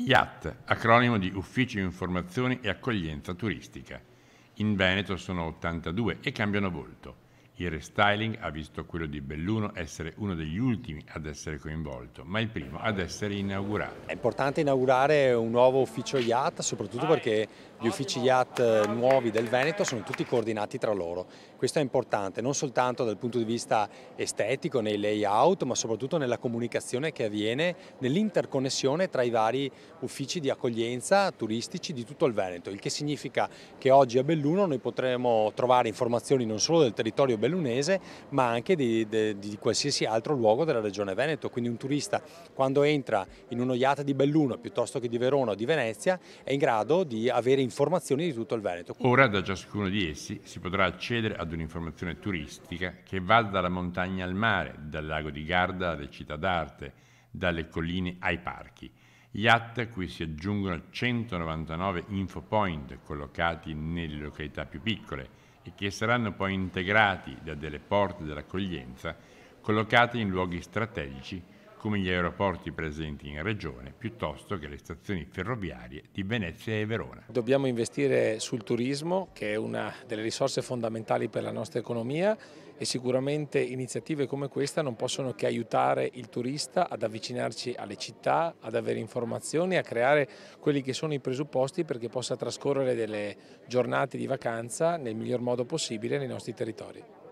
IAT, acronimo di Ufficio Informazioni e Accoglienza Turistica. In Veneto sono 82 e cambiano volto. Il restyling ha visto quello di Belluno essere uno degli ultimi ad essere coinvolto, ma il primo ad essere inaugurato. È importante inaugurare un nuovo ufficio IAT, soprattutto perché gli uffici IAT eh, nuovi del Veneto sono tutti coordinati tra loro. Questo è importante non soltanto dal punto di vista estetico, nei layout, ma soprattutto nella comunicazione che avviene, nell'interconnessione tra i vari uffici di accoglienza turistici di tutto il Veneto, il che significa che oggi a Belluno noi potremo trovare informazioni non solo del territorio Belluno, bellunese ma anche di, di, di, qualsiasi altro luogo della regione Veneto, quindi un turista quando entra in uno iate di Belluno piuttosto che di Verona o di Venezia è in grado di avere informazioni di tutto il Veneto. Ora da ciascuno di essi si potrà accedere ad un'informazione turistica che va dalla montagna al mare, dal lago di Garda alle città d'arte, dalle colline ai parchi. IAT, a cui si aggiungono 199 infopoint collocati nelle località più piccole e che saranno poi integrati da delle porte dell'accoglienza collocate in luoghi strategici come gli aeroporti presenti in regione piuttosto che le stazioni ferroviarie di Venezia e Verona. Dobbiamo investire sul turismo che è una delle risorse fondamentali per la nostra economia e sicuramente iniziative come questa non possono che aiutare il turista ad avvicinarci alle città, ad avere informazioni, a creare quelli che sono i presupposti perché possa trascorrere delle giornate di vacanza nel miglior modo possibile nei nostri territori.